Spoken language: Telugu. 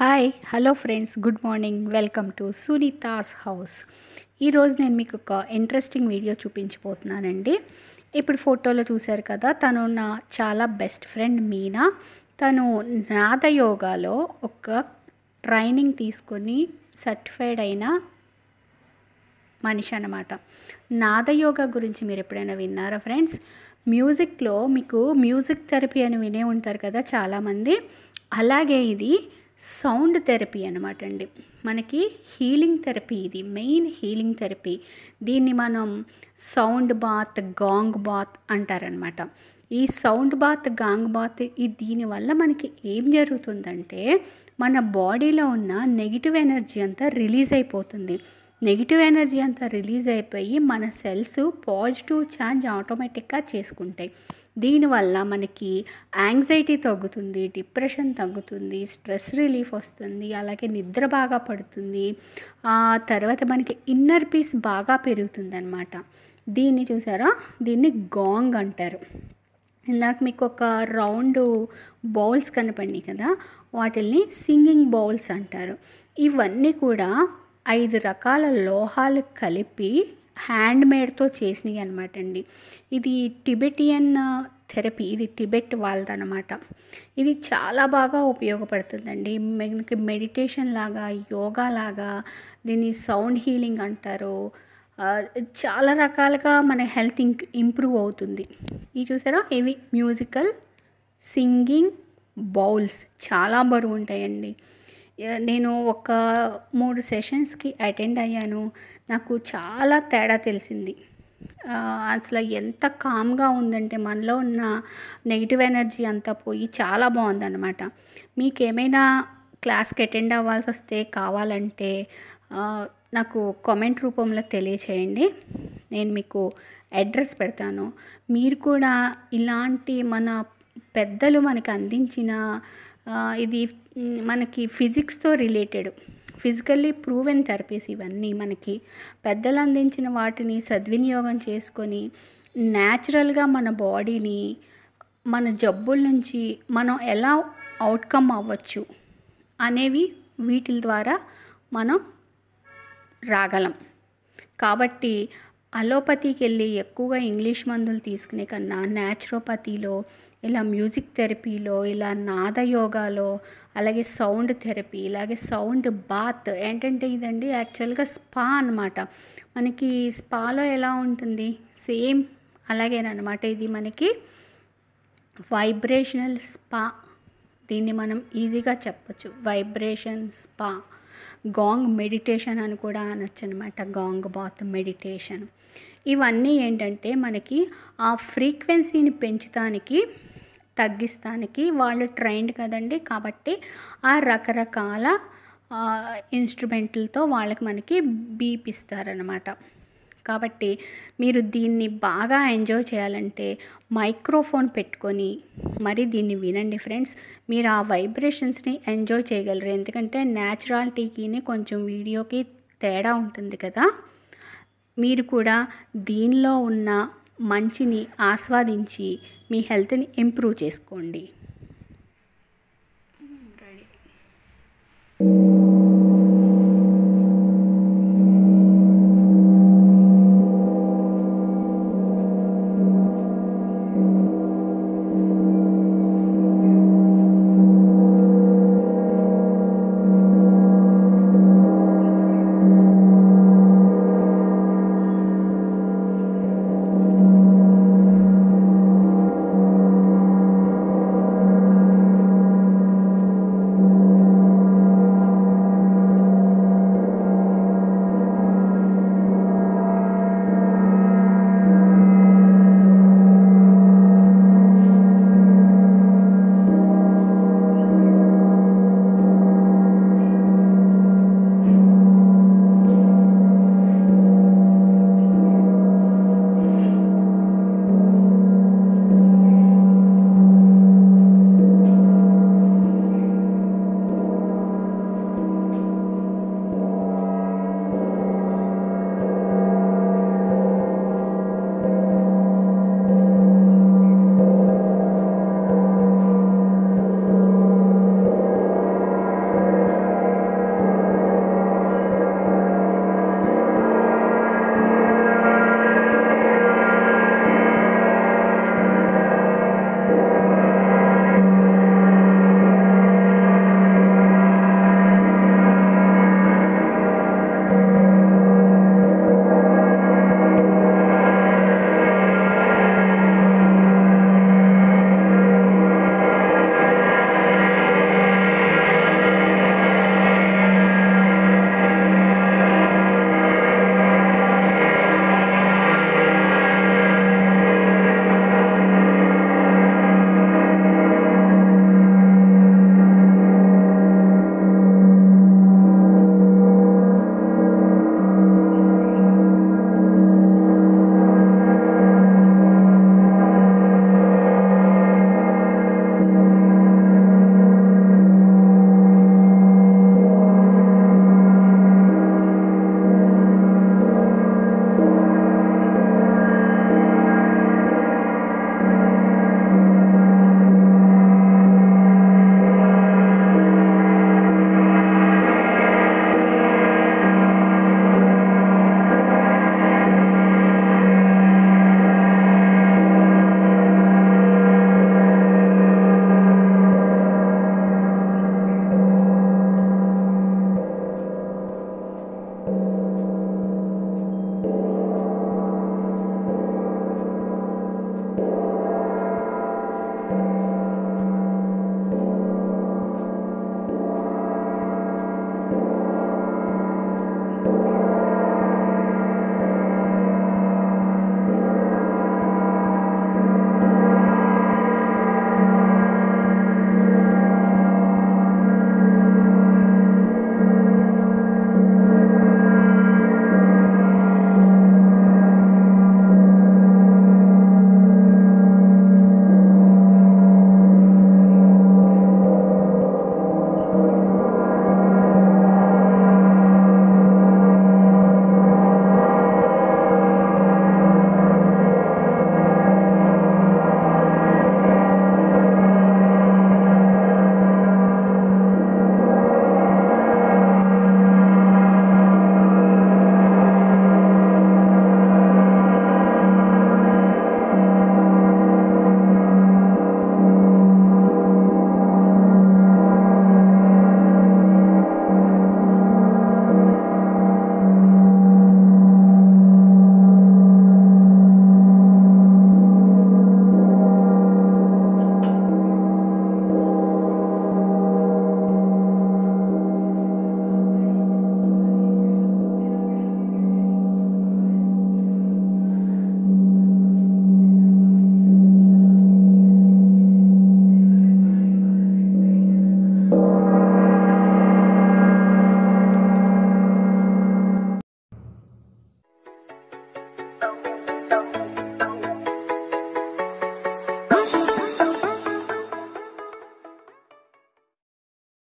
hi hello friends good morning welcome to Sunitha's house ఈరోజు నేను మీకు ఒక ఇంట్రెస్టింగ్ వీడియో చూపించిపోతున్నానండి ఇప్పుడు ఫోటోలో చూశారు కదా తను నా చాలా బెస్ట్ ఫ్రెండ్ మీనా తను నాద యోగాలో ఒక ట్రైనింగ్ తీసుకొని సర్టిఫైడ్ అయిన మనిషి అనమాట నాదయోగ గురించి మీరు ఎప్పుడైనా విన్నారా ఫ్రెండ్స్ మ్యూజిక్లో మీకు మ్యూజిక్ థెరపీ అని వినే ఉంటారు కదా చాలామంది అలాగే ఇది సౌండ్ థెరపీ అనమాట అండి మనకి హీలింగ్ థెరపీ ఇది మెయిన్ హీలింగ్ థెరపీ దీన్ని మనం సౌండ్ బాత్ గాంగ్ బాత్ అంటారనమాట ఈ సౌండ్ బాత్ గాంగ్ బాత్ ఈ దీనివల్ల మనకి ఏం జరుగుతుందంటే మన బాడీలో ఉన్న నెగిటివ్ ఎనర్జీ అంతా రిలీజ్ అయిపోతుంది నెగిటివ్ ఎనర్జీ అంతా రిలీజ్ అయిపోయి మన సెల్స్ పాజిటివ్ ఛార్జ్ ఆటోమేటిక్గా చేసుకుంటాయి దీనివల్ల మనకి యాంగ్జైటీ తగ్గుతుంది డిప్రెషన్ తగ్గుతుంది స్ట్రెస్ రిలీఫ్ వస్తుంది అలాగే నిద్ర బాగా పడుతుంది ఆ తర్వాత మనకి ఇన్నర్ పీస్ బాగా పెరుగుతుంది అనమాట దీన్ని చూసారా దీన్ని గాంగ్ అంటారు ఇందాక మీకు ఒక రౌండ్ బౌల్స్ కనపడినాయి కదా వాటిల్ని సింగింగ్ బౌల్స్ అంటారు ఇవన్నీ కూడా ఐదు రకాల లోహాలు కలిపి హ్యాండ్ మేడ్తో చేసినవి అనమాట అండి ఇది టిబెటియన్ థెరపీ ఇది టిబెట్ వాళ్ళదనమాట ఇది చాలా బాగా ఉపయోగపడుతుందండి మనకి మెడిటేషన్ లాగా యోగా లాగా దీన్ని సౌండ్ హీలింగ్ అంటారు చాలా రకాలుగా మన హెల్త్ ఇంక్ ఇంప్రూవ్ అవుతుంది ఇది చూసారా ఇవి మ్యూజికల్ సింగింగ్ బౌల్స్ చాలా బరువు ఉంటాయండి నేను ఒక మూడు సెషన్స్కి అటెండ్ అయ్యాను నాకు చాలా తేడా తెలిసింది అసలు ఎంత కామ్గా ఉందంటే మనలో ఉన్న నెగిటివ్ ఎనర్జీ అంతా పోయి చాలా బాగుందన్నమాట మీకు ఏమైనా క్లాస్కి అటెండ్ అవ్వాల్సి వస్తే కావాలంటే నాకు కామెంట్ రూపంలో తెలియచేయండి నేను మీకు అడ్రస్ పెడతాను మీరు కూడా ఇలాంటి మన పెద్దలు మనకు అందించిన ఇది మనకి ఫిజిక్స్తో రిలేటెడ్ ఫిజికల్లీ ప్రూవెన్ థెరపీస్ ఇవన్నీ మనకి పెద్దలు అందించిన వాటిని సద్వినియోగం చేసుకొని న్యాచురల్గా మన బాడీని మన జబ్బుల నుంచి మనం ఎలా అవుట్కమ్ అవ్వచ్చు అనేవి వీటి ద్వారా మనం రాగలం కాబట్టి అలోపతికి వెళ్ళి ఎక్కువగా ఇంగ్లీష్ మందులు తీసుకునే కన్నా న్యాచురోపతిలో ఇలా మ్యూజిక్ థెరపీలో ఇలా నాద యోగాలో అలాగే సౌండ్ థెరపీ ఇలాగే సౌండ్ బాత్ ఏంటంటే ఇదండి యాక్చువల్గా స్పా అనమాట మనకి స్పాలో ఎలా ఉంటుంది సేమ్ అలాగేనమాట ఇది మనకి వైబ్రేషనల్ స్పా దీన్ని మనం ఈజీగా చెప్పచ్చు వైబ్రేషన్ స్పా గాంగ్ మెడిటేషన్ అని కూడా అనొచ్చు అనమాట గాంగ్ బాత్ మెడిటేషన్ ఇవన్నీ ఏంటంటే మనకి ఆ ఫ్రీక్వెన్సీని పెంచడానికి తగ్గిస్తానికి వాళ్ళు ట్రైన్డ్ కదండి కాబట్టి ఆ రకరకాల ఇన్స్ట్రుమెంట్లతో వాళ్ళకి మనకి బీపిస్తారనమాట కాబట్టి మీరు దీన్ని బాగా ఎంజాయ్ చేయాలంటే మైక్రోఫోన్ పెట్టుకొని మరి దీన్ని వినండి ఫ్రెండ్స్ మీరు ఆ వైబ్రేషన్స్ని ఎంజాయ్ చేయగలరు ఎందుకంటే న్యాచురాలిటీకిని కొంచెం వీడియోకి తేడా ఉంటుంది కదా మీరు కూడా దీనిలో ఉన్న మంచిని ఆస్వాదించి మీ హెల్త్ని ఇంప్రూవ్ చేసుకోండి